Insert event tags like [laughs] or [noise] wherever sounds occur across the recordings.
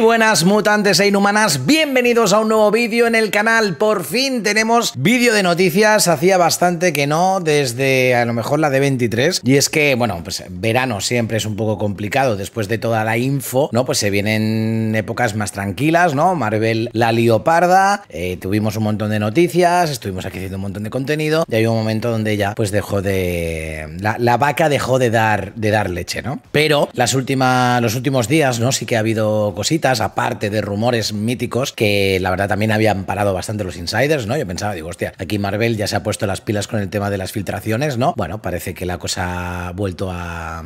buenas mutantes e inhumanas, bienvenidos a un nuevo vídeo en el canal, por fin tenemos vídeo de noticias, hacía bastante que no, desde a lo mejor la de 23, y es que, bueno, pues verano siempre es un poco complicado, después de toda la info, ¿no? Pues se vienen épocas más tranquilas, ¿no? Marvel la leoparda, eh, tuvimos un montón de noticias, estuvimos aquí haciendo un montón de contenido, y hay un momento donde ya pues dejó de... La, la vaca dejó de dar, de dar leche, ¿no? Pero las últimas, los últimos días, ¿no? Sí que ha habido cositas, aparte de rumores míticos que la verdad también habían parado bastante los insiders, ¿no? Yo pensaba, digo, hostia, aquí Marvel ya se ha puesto las pilas con el tema de las filtraciones, ¿no? Bueno, parece que la cosa ha vuelto a,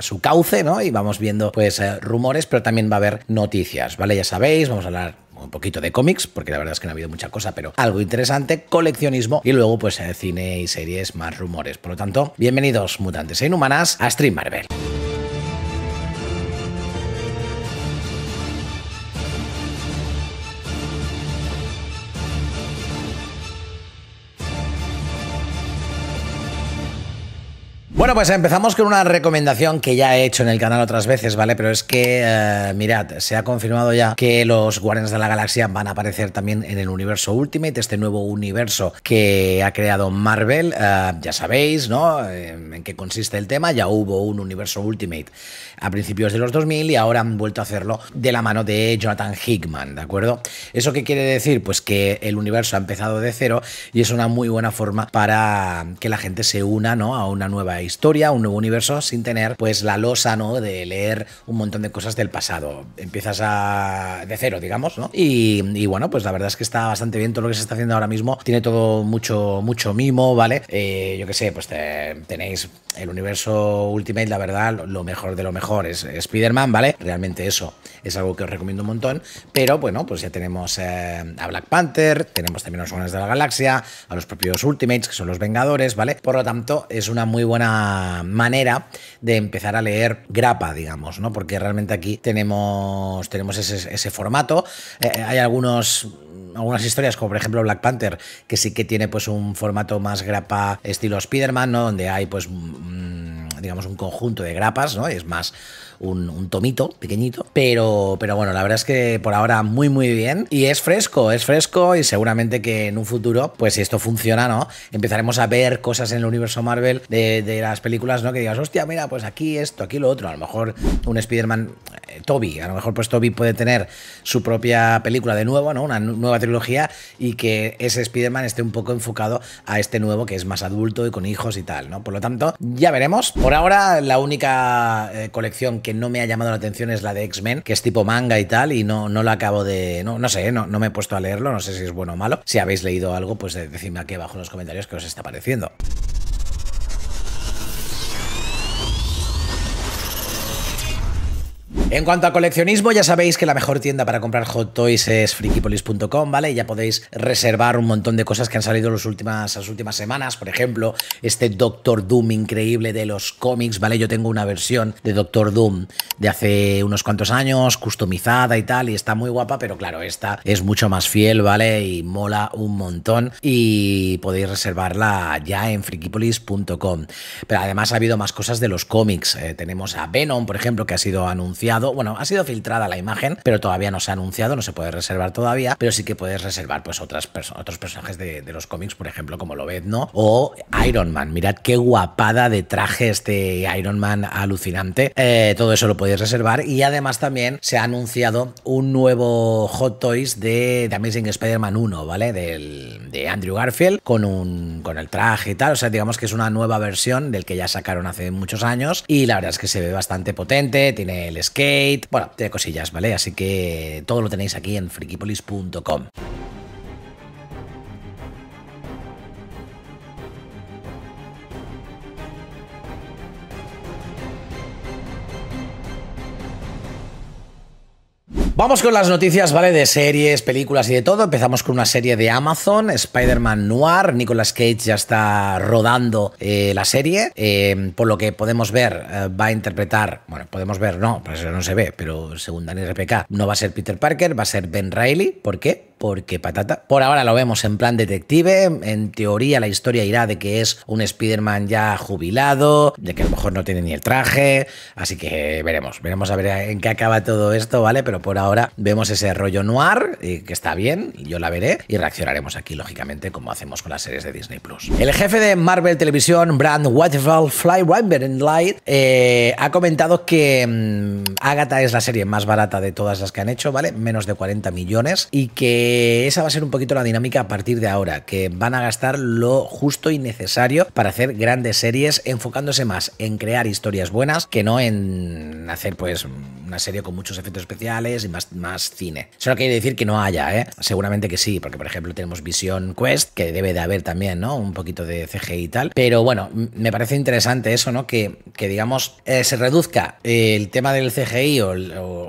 su cauce, ¿no? Y vamos viendo pues eh, rumores, pero también va a haber noticias, ¿vale? Ya sabéis, vamos a hablar un poquito de cómics, porque la verdad es que no ha habido mucha cosa, pero algo interesante, coleccionismo y luego pues eh, cine y series, más rumores. Por lo tanto, bienvenidos mutantes e inhumanas a Stream Marvel. Bueno, pues empezamos con una recomendación que ya he hecho en el canal otras veces, ¿vale? Pero es que, eh, mirad, se ha confirmado ya que los Guardians de la Galaxia van a aparecer también en el universo Ultimate, este nuevo universo que ha creado Marvel. Eh, ya sabéis, ¿no? Eh, en qué consiste el tema. Ya hubo un universo Ultimate a principios de los 2000 y ahora han vuelto a hacerlo de la mano de Jonathan Hickman, ¿de acuerdo? ¿Eso qué quiere decir? Pues que el universo ha empezado de cero y es una muy buena forma para que la gente se una, ¿no? A una nueva historia historia, un nuevo universo, sin tener pues la losa, ¿no? De leer un montón de cosas del pasado. Empiezas a... de cero, digamos, ¿no? Y, bueno, pues la verdad es que está bastante bien todo lo que se está haciendo ahora mismo. Tiene todo mucho, mucho mimo, ¿vale? Eh, yo qué sé, pues tenéis el universo Ultimate, la verdad, lo mejor de lo mejor es Spider-Man, ¿vale? Realmente eso es algo que os recomiendo un montón. Pero bueno, pues ya tenemos eh, a Black Panther, tenemos también a los Guardianes de la Galaxia, a los propios Ultimates, que son los Vengadores, ¿vale? Por lo tanto, es una muy buena manera de empezar a leer grapa, digamos, ¿no? Porque realmente aquí tenemos, tenemos ese, formato. Eh, eh, hay algunos algunas historias, como por ejemplo Black Panther, que sí que tiene pues un formato más grapa estilo Spider-Man, ¿no? Donde hay pues... Mm, digamos, un conjunto de grapas, ¿no? Es más un, tomito pequeñito. Pero, pero bueno, la verdad es que por ahora muy, muy bien. Y es fresco, es fresco y seguramente que en un futuro, pues si esto funciona, ¿no? Empezaremos a ver cosas en el universo Marvel de, las películas, ¿no? Que digas, hostia, mira, pues aquí esto, aquí lo otro. A lo mejor un Spider-Man, eh, Toby, a lo mejor pues Toby puede tener su propia película de nuevo, ¿no? Una nueva trilogía y que ese Spider-Man esté un poco enfocado a este nuevo que es más adulto y con hijos y tal, ¿no? Por lo tanto, ya veremos. Por ahora, la única eh, colección que no me ha llamado la atención es la de X-Men, que es tipo manga y tal, y no, no la acabo de. No, no sé, no, no, me he puesto a leerlo, no sé si es bueno o malo. Si habéis leído algo, pues eh, decidme aquí abajo en los comentarios qué os está pareciendo. En cuanto a coleccionismo, ya sabéis que la mejor tienda para comprar hot toys es frikipolis.com, ¿vale? ya podéis reservar un montón de cosas que han salido las últimas, semanas. Por ejemplo, este Doctor Doom increíble de los cómics, ¿vale? Yo tengo una versión de Doctor Doom de hace unos cuantos años, customizada y tal, y está muy guapa, pero claro, esta es mucho más fiel, ¿vale? Y mola un montón. Y podéis reservarla ya en frikipolis.com. Pero además ha habido más cosas de los cómics. Eh, tenemos a Venom, por ejemplo, que ha sido anunciado bueno, ha sido filtrada la imagen, pero todavía no se ha anunciado, no se puede reservar todavía, pero sí que puedes reservar pues otros personajes de, los cómics, por ejemplo, como lo ves, ¿no? O Iron Man, mirad qué guapada de traje este Iron Man alucinante, eh, todo eso lo podéis reservar y además también se ha anunciado un nuevo Hot Toys de, Amazing Spider-Man 1, ¿vale? de Andrew Garfield con, un, con el traje y tal, o sea, digamos que es una nueva versión del que ya sacaron hace muchos años y la verdad es que se ve bastante potente, tiene el skate, bueno, tiene cosillas, ¿vale? Así que todo lo tenéis aquí en frikipolis.com. Vamos con las noticias, ¿vale? De series, películas y de todo. Empezamos con una serie de Amazon, Spider-Man Noir. Nicolas Cage ya está rodando eh, la serie. Em, por lo que podemos ver, eh, va a interpretar. Bueno, podemos ver, no, pues eso no se ve, pero según Daniel RPK, no va a ser Peter Parker, va a ser Ben Riley. ¿Por qué? porque patata. Por ahora lo vemos en plan detective. En teoría, la historia irá de que es un Spider-Man ya jubilado, de que a lo mejor no tiene ni el traje. Así que veremos, veremos a ver en qué acaba todo esto, ¿vale? Pero por ahora ahora vemos ese rollo noir, eh, que está bien, yo la veré, y reaccionaremos aquí, lógicamente, como hacemos con las series de Disney Plus. El jefe de Marvel Televisión, Brand Whitefall Fly and Light, eh, ha comentado que mm, Agatha es la serie más barata de todas las que han hecho, ¿vale? Menos de 40 millones, y que esa va a ser un poquito la dinámica a partir de ahora, que van a gastar lo justo y necesario para hacer grandes series, enfocándose más en crear historias buenas que no en hacer, pues, una serie con muchos efectos especiales y más más, cine. Eso no quiere decir que no haya, ¿eh? Seguramente que sí, porque por ejemplo tenemos Vision Quest, que debe de haber también, ¿no? Un poquito de CGI y tal. Pero bueno, me parece interesante eso, ¿no? Que, que digamos, eh, se reduzca eh, el tema del CGI o,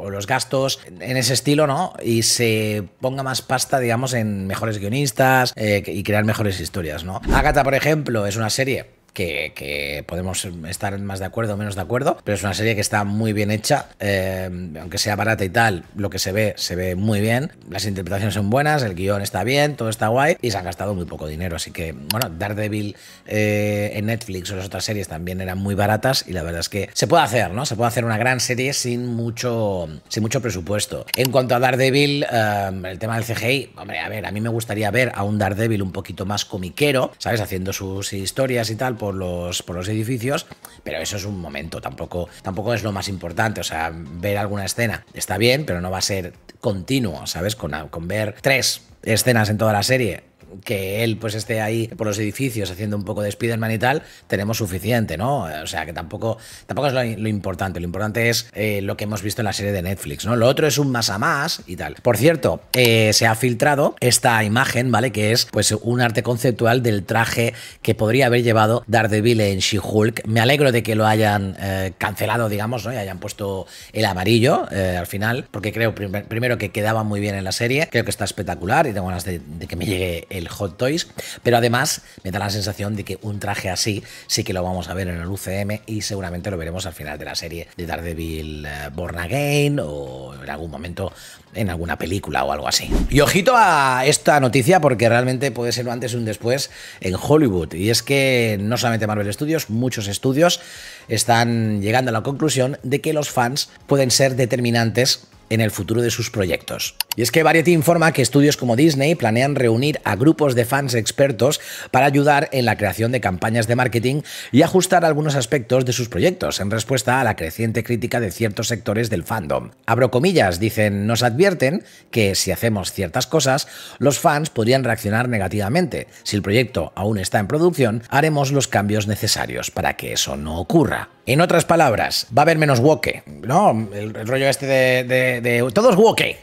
los gastos en ese estilo, ¿no? Y se ponga más pasta, digamos, en mejores guionistas y crear mejores historias, ¿no? Agatha, por ejemplo, es una serie que, podemos estar más de acuerdo o menos de acuerdo, pero es una serie que está muy bien hecha, eh, aunque sea barata y tal, lo que se ve, se ve muy bien, las interpretaciones son buenas, el guión está bien, todo está guay y se han gastado muy poco dinero, así que bueno, Daredevil eh, en Netflix o las otras series también eran muy baratas y la verdad es que se puede hacer, ¿no? Se puede hacer una gran serie sin mucho, sin mucho presupuesto. En cuanto a Daredevil, eh, el tema del CGI, hombre, a ver, a mí me gustaría ver a un Daredevil un poquito más comiquero, ¿sabes? Haciendo sus historias y tal por los, por los edificios, pero eso es un momento, tampoco, tampoco es lo más importante. O sea, ver alguna escena está bien, pero no va a ser continuo, ¿sabes? Con, con ver tres escenas en toda la serie que él pues esté ahí por los edificios haciendo un poco de Spider-Man y tal, tenemos suficiente, ¿no? O sea, que tampoco, tampoco es lo, importante. Lo importante es eh, lo que hemos visto en la serie de Netflix, ¿no? Lo otro es un más a más y tal. Por cierto, eh, se ha filtrado esta imagen, ¿vale? Que es pues un arte conceptual del traje que podría haber llevado Daredevil en She-Hulk. Me alegro de que lo hayan eh, cancelado, digamos, ¿no? Y hayan puesto el amarillo al final, porque creo primero que quedaba muy bien en la serie, creo que está espectacular y tengo ganas de, que me llegue Hot Toys, pero además me da la sensación de que un traje así sí que lo vamos a ver en el UCM y seguramente lo veremos al final de la serie de Daredevil eh, Born Again o en algún momento en alguna película o algo así. Y ojito a esta noticia porque realmente puede ser un antes y un después en Hollywood. Y es que no solamente Marvel Studios, muchos estudios están llegando a la conclusión de que los fans pueden ser determinantes en el futuro de sus proyectos. Y es que Variety informa que estudios como Disney planean reunir a grupos de fans expertos para ayudar en la creación de campañas de marketing y ajustar algunos aspectos de sus proyectos en respuesta a la creciente crítica de ciertos sectores del fandom. Abro comillas, dicen, nos advierten que si hacemos ciertas cosas, los fans podrían reaccionar negativamente. Si el proyecto aún está en producción, haremos los cambios necesarios para que eso no ocurra. En otras palabras, va a haber menos woke, ¿no? El, rollo este de de, todos woke.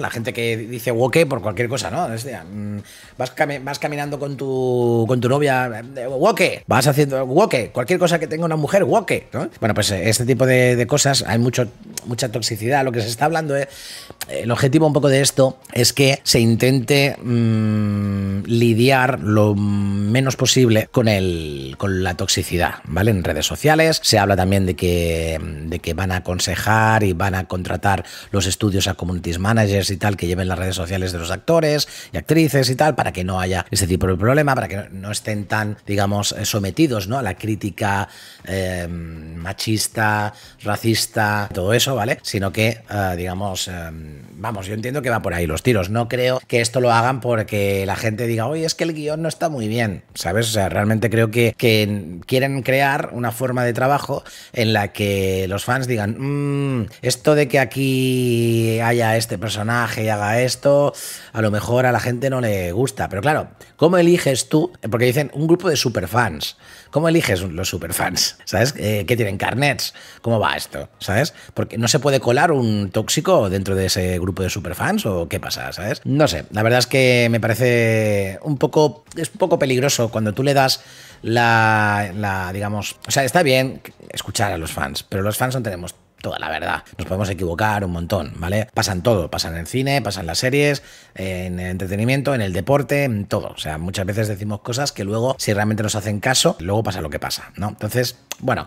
La gente que dice woke por cualquier cosa, ¿no? es mm, vas, caminando con tu, con tu novia, eh, woke, vas haciendo woke, cualquier cosa que tenga una mujer, woke, ¿no? Bueno, pues eh, este tipo de, cosas, hay mucho, mucha toxicidad, lo que se está hablando es, eh, el objetivo un poco de esto es que se intente mm, lidiar lo menos posible con, el, con la toxicidad, ¿vale? En redes sociales se habla también de que, de que van a aconsejar y van a contratar los estudios a community managers y tal que lleven las redes sociales de los actores y actrices y tal, para que no haya ese tipo de problema, para que no estén tan, digamos, eh, sometidos ¿no? a la crítica em, machista, racista, todo eso, ¿vale? Sino que, eh, digamos, em, vamos, yo entiendo que va por ahí los tiros. No creo que esto lo hagan porque la gente diga, oye, es que el guión no está muy bien, ¿sabes? O sea, realmente creo que, que quieren crear una forma de trabajo en la que los fans digan, mmm, esto de que aquí haya este personaje, y haga esto, a lo mejor a la gente no le gusta. Pero claro, ¿cómo eliges tú? Porque dicen un grupo de superfans. ¿Cómo eliges los superfans? ¿Sabes? Eh, ¿Qué tienen carnets? ¿Cómo va esto? ¿Sabes? Porque no se puede colar un tóxico dentro de ese grupo de superfans o qué pasa, ¿sabes? No sé, la verdad es que me parece un poco es un poco peligroso cuando tú le das la, la digamos, o sea, está bien escuchar a los fans, pero los fans no tenemos toda la verdad. Nos podemos equivocar un montón, ¿vale? Pasan todo, pasan en cine, pasan las series, en el entretenimiento, en el deporte, en todo. O sea, muchas veces decimos cosas que luego, si realmente nos hacen caso, luego pasa lo que pasa, ¿no? Entonces, bueno,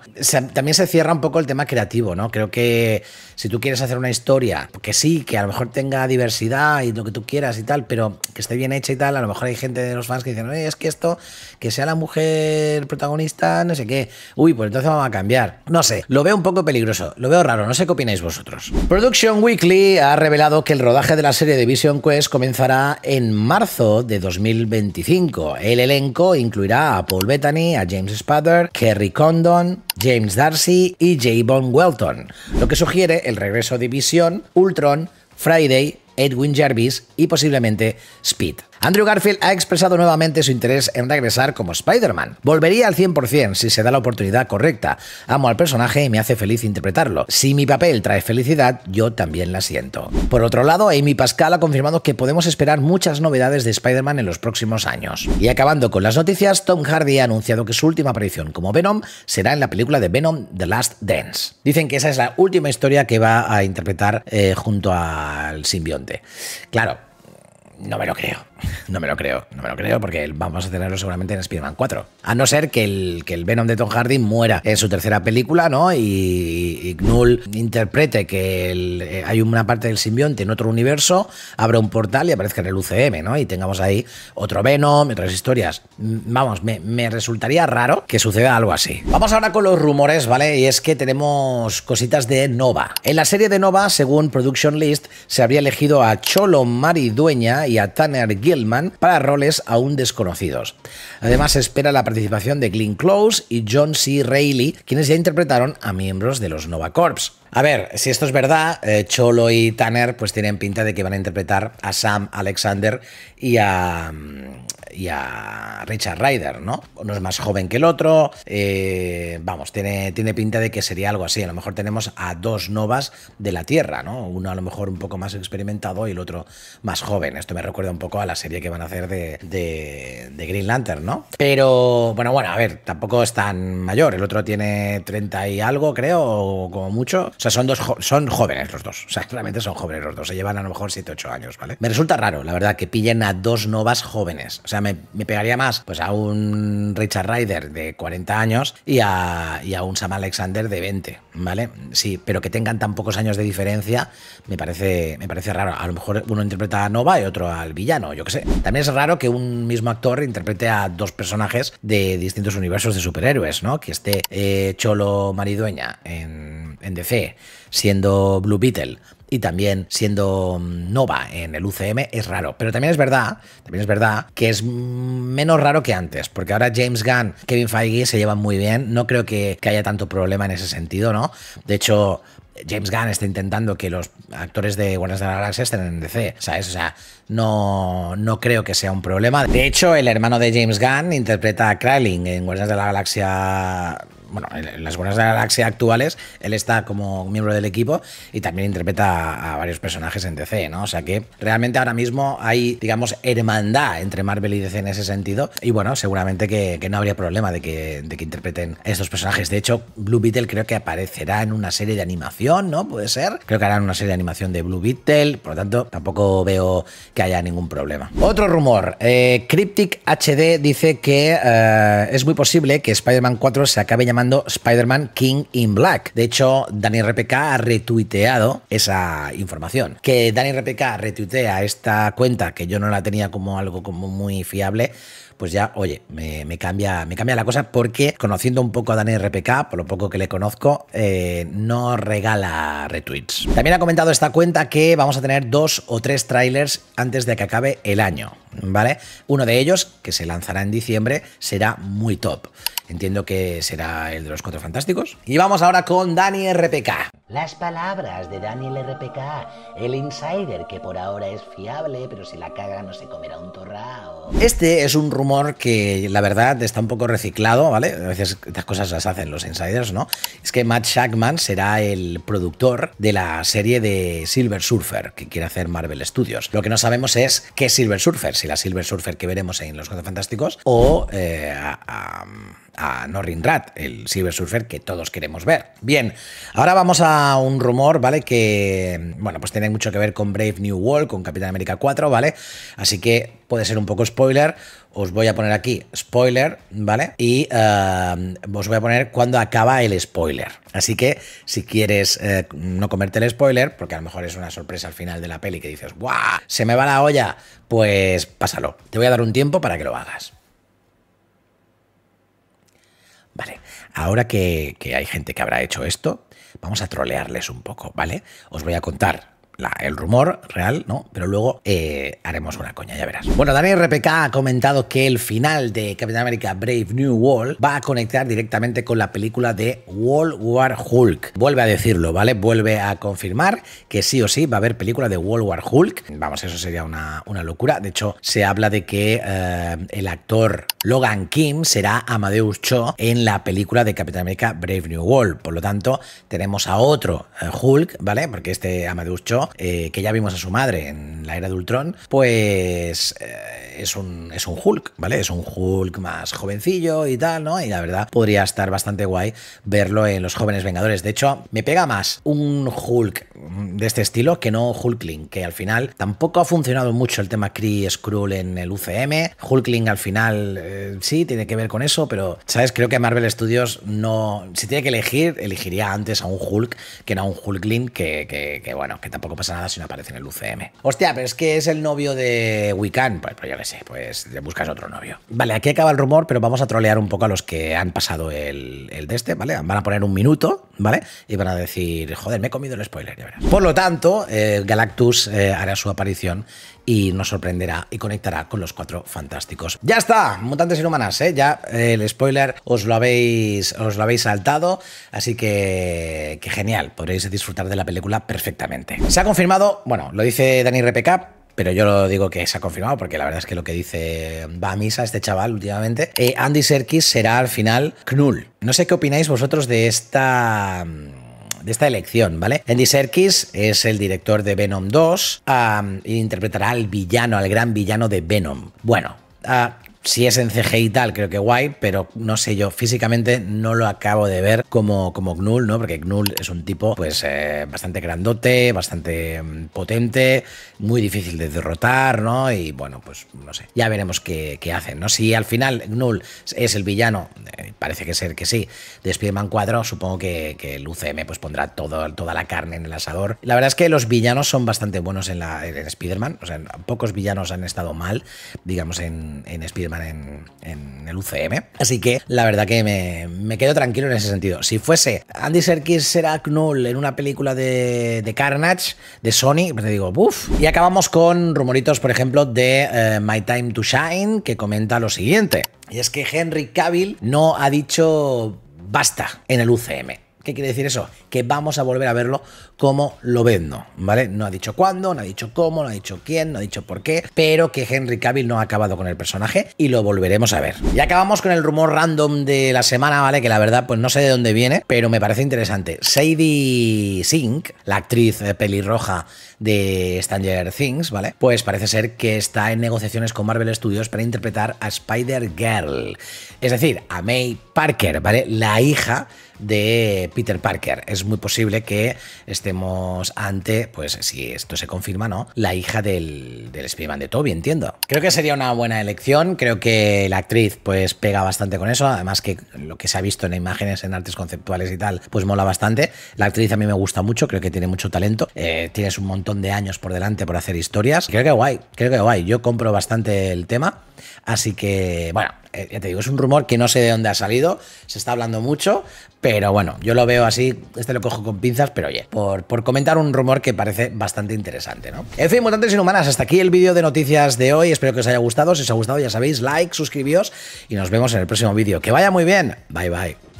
también se cierra un poco el tema creativo, ¿no? Creo que si tú quieres hacer una historia, que sí, que a lo mejor tenga diversidad y lo que tú quieras y tal, pero que esté bien hecha y tal, a lo mejor hay gente de los fans que dicen, es que esto, que sea la mujer protagonista, no sé qué. Uy, pues entonces vamos a cambiar. No sé, lo veo un poco peligroso, lo veo raro, no sé qué opináis vosotros. Production Weekly ha revelado que el rodaje de la serie de Vision Quest comenzará en marzo de 2025. El elenco incluirá a Paul Bettany, a James Spader, Kerry Condon, James Darcy y J. Welton, lo que sugiere el regreso de Vision, Ultron, Friday, Edwin Jarvis y posiblemente Speed. Andrew Garfield ha expresado nuevamente su interés en regresar como Spider-Man. Volvería al 100% si se da la oportunidad correcta. Amo al personaje y me hace feliz interpretarlo. Si mi papel trae felicidad, yo también la siento. Por otro lado, Amy Pascal ha confirmado que podemos esperar muchas novedades de Spider-Man en los próximos años. Y acabando con las noticias, Tom Hardy ha anunciado que su última aparición como Venom será en la película de Venom The Last Dance. Dicen que esa es la última historia que va a interpretar eh, junto al simbionte. Claro, no me lo creo. No me lo creo. No me lo creo porque vamos a tenerlo seguramente en Spider-Man 4. A no ser que el, que el Venom de Tom Hardy muera en su tercera película, ¿no? Y, y Gnull interprete que eh, hay una parte del simbionte en otro universo, abre un portal y aparezca en el UCM, ¿no? Y tengamos ahí otro Venom, otras historias. Vamos, me, me resultaría raro que suceda algo así. Vamos ahora con los rumores, ¿vale? Y es que tenemos cositas de Nova. En la serie de Nova, según Production List, se habría elegido a Cholo dueña y a Tanner Gilman para roles aún desconocidos. Además, espera la participación de Glenn Close y John C. Reilly, quienes ya interpretaron a miembros de los Nova Corps. A ver, si esto es verdad, eh, Cholo y Tanner pues tienen pinta de que van a interpretar a Sam Alexander y a, mm, y a Richard Ryder, ¿no? Uno es más joven que el otro, eh, vamos, tiene, tiene pinta de que sería algo así. A lo mejor tenemos a dos novas de la Tierra, ¿no? Uno a lo mejor un poco más experimentado y el otro más joven. Esto me recuerda un poco a la serie que van a hacer de, de, de Green Lantern, ¿no? Pero, bueno, bueno, a ver, tampoco es tan mayor. El otro tiene 30 y algo, creo, o como mucho sea, son, dos son jóvenes los dos. O sea, [laughs] realmente son jóvenes los dos. Se llevan a lo mejor 7, 8 años, ¿vale? Me resulta raro, la verdad, que pillen a dos novas jóvenes. O sea, me, pegaría más pues a un Richard Ryder de 40 años y a, un Sam Alexander de 20, ¿vale? Sí, pero que tengan tan pocos años de diferencia me parece, me parece raro. A lo mejor uno interpreta a Nova y otro al villano, yo qué sé. También es raro que un mismo actor interprete a dos personajes de distintos universos de superhéroes, ¿no? Que esté eh, Cholo Maridueña en en DC, siendo Blue Beetle y también siendo mm, Nova en el UCM es raro. Pero también es verdad, también es verdad que es menos raro que antes, porque ahora James Gunn, Kevin Feige se llevan muy bien. No creo que, haya tanto problema en ese sentido, ¿no? De hecho, James Gunn está intentando que los actores de Guardianes de la Galaxia estén en DC, ¿sabes? O sea, no, no creo que sea un problema. De hecho, el hermano de James Gunn interpreta a Kryling en Guardianes de la Galaxia bueno, en las buenas de la Galaxia actuales, él está como miembro del equipo y también interpreta a varios personajes en DC, ¿no? O sea que realmente ahora mismo hay, digamos, hermandad entre Marvel y DC en ese sentido. Y bueno, seguramente que, no habría problema de que, de que interpreten estos personajes. De hecho, Blue Beetle creo que aparecerá en una serie de animación, ¿no? Puede ser. Creo que harán una serie de animación de Blue Beetle, por lo tanto, tampoco veo que haya ningún problema. Otro rumor, eh, Cryptic HD dice que eh, es muy posible que Spider-Man 4 se acabe llamando Spider-Man King in Black. De hecho, Dani RPK ha retuiteado esa información. Que Dani RPK retuitea esta cuenta, que yo no la tenía como algo como muy fiable, pues ya, oye, me, cambia, me cambia la cosa porque conociendo un poco a Dani RPK, por lo poco que le conozco, eh, no regala retweets. También ha comentado esta cuenta que vamos a tener dos o tres trailers antes de que acabe el año. ¿vale? Uno de ellos, que se lanzará en diciembre, será muy top. Entiendo que será el de los Cuatro Fantásticos. Y vamos ahora con Dani RPK. Las palabras de Daniel RPK, el insider que por ahora es fiable, pero si la caga no se comerá un torrao. Este es un rumor que la verdad está un poco reciclado, ¿vale? A veces estas cosas las hacen los insiders, ¿no? Es que Matt Shackman será el productor de la serie de Silver Surfer que quiere hacer Marvel Studios. Lo que no sabemos es qué Silver Surfer, la Silver Surfer que veremos en Los Cuatro Fantásticos, o eh, a no Rat, el cibersurfer que todos queremos ver. Bien, ahora vamos a un rumor, ¿vale? Que, bueno, pues tiene mucho que ver con Brave New World, con Capitán América 4, ¿vale? Así que puede ser un poco spoiler. Os voy a poner aquí spoiler, ¿vale? Y eh, os voy a poner cuando acaba el spoiler. Así que si quieres eh, no comerte el spoiler, porque a lo mejor es una sorpresa al final de la peli que dices, ¡guau! Se me va la olla, pues pásalo. Te voy a dar un tiempo para que lo hagas. Vale, ahora que, que hay gente que habrá hecho esto, vamos a trolearles un poco, ¿vale? Os voy a contar el rumor real, ¿no? Pero luego eh, haremos una coña, ya verás. Bueno, Daniel RPK ha comentado que el final de Capitán América Brave New World va a conectar directamente con la película de World War Hulk. Vuelve a decirlo, ¿vale? Vuelve a confirmar que sí o sí va a haber película de World War Hulk. Vamos, eso sería una, locura. De hecho, se habla de que eh, el actor Logan Kim será Amadeus Cho en la película de Capitán América Brave New World. Por lo tanto, tenemos a otro eh, Hulk, ¿vale? Porque este Amadeus Cho eh, que ya vimos a su madre en la era de Ultron, pues eh, es, un, es un Hulk, ¿vale? Es un Hulk más jovencillo y tal, ¿no? Y la verdad podría estar bastante guay verlo en los jóvenes Vengadores. De hecho, me pega más un Hulk de este estilo que no Hulkling, que al final tampoco ha funcionado mucho el tema Kree Skrull en el UCM. Hulkling al final eh, sí tiene que ver con eso, pero sabes, creo que Marvel Studios no si tiene que elegir, elegiría antes a un Hulk que no a un Hulkling que bueno, que tampoco pasa nada si no aparece en el UCM. Hostia, pero es que es el novio de Wiccan. Pues, ya pues yo sé, pues te buscas otro novio. Vale, aquí acaba el rumor, pero vamos a trolear un poco a los que han pasado el, el de este, ¿vale? Van a poner un minuto, ¿vale? Y van a decir, joder, me he comido el spoiler, Por lo tanto, eh, Galactus eh, hará su aparición y nos sorprenderá y conectará con los cuatro fantásticos. ¡Ya está! Mutantes inhumanas, ¿eh? Ya eh, el spoiler os lo habéis, os lo habéis saltado, así que, que genial, podréis disfrutar de la película perfectamente confirmado, bueno, lo dice Dani Repeca, pero yo lo digo que se ha confirmado, porque la verdad es que lo que dice va a misa este chaval últimamente. Eh, Andy Serkis será al final Knull. No sé qué opináis vosotros de esta de esta elección, ¿vale? Andy Serkis es el director de Venom 2 e interpretará al villano, al gran villano de Venom. Bueno, ah, si es en CG y tal, creo que guay, pero no sé yo, físicamente no lo acabo de ver como, como Gnull, ¿no? Porque Gnull es un tipo, pues, eh, bastante grandote, bastante mm, potente, muy difícil de derrotar, ¿no? Y bueno, pues, no sé, ya veremos qué, hacen, ¿no? Si al final Gnull es el villano, eh, parece que ser que sí, de Spider-Man 4, supongo que, que, el UCM pues pondrá toda la carne en el asador. La verdad es que los villanos son bastante buenos en, Spider-Man, o sea, pocos villanos han estado mal, digamos, en, en Spider-Man en, el UCM. Así que la verdad que me, quedo tranquilo en ese sentido. Si fuese Andy Serkis será Knull en una película de, de Carnage, de Sony, pues te digo, uff. Y acabamos con rumoritos, por ejemplo, de eh, My Time to Shine, que comenta lo siguiente. Y es que Henry Cavill no ha dicho basta en el UCM. ¿Qué quiere decir eso? Que vamos a volver a verlo como lo vendo, ¿vale? No ha dicho cuándo, no ha dicho cómo, no ha dicho quién, no ha dicho por qué, pero que Henry Cavill no ha acabado con el personaje y lo volveremos a ver. Y acabamos con el rumor random de la semana, ¿vale? Que la verdad, pues no sé de dónde viene, pero me parece interesante. Sadie Sink, la actriz eh, pelirroja de Stranger Things, ¿vale? Pues parece ser que está en negociaciones con Marvel Studios para interpretar a Spider-Girl, es decir, a May Parker, ¿vale? La hija de Peter Parker. Es muy posible que estemos ante, pues si esto se confirma, ¿no? La hija del, del spider de Toby, entiendo. Creo que sería una buena elección, creo que la actriz pues pega bastante con eso, además que lo que se ha visto en imágenes, en artes conceptuales y tal, pues mola bastante. La actriz a mí me gusta mucho, creo que tiene mucho talento, eh, tienes un montón de años por delante por hacer historias. Creo que guay, creo que guay. Yo compro bastante el tema. Así que, bueno, eh, ya te digo, es un rumor que no sé de dónde ha salido, se está hablando mucho, pero bueno, yo lo veo así, este lo cojo con pinzas, pero oye, por, por comentar un rumor que parece bastante interesante, ¿no? En fin, mutantes inhumanas, hasta aquí el vídeo de noticias de hoy, espero que os haya gustado, si os ha gustado ya sabéis, like, suscribíos y nos vemos en el próximo vídeo. Que vaya muy bien, bye bye.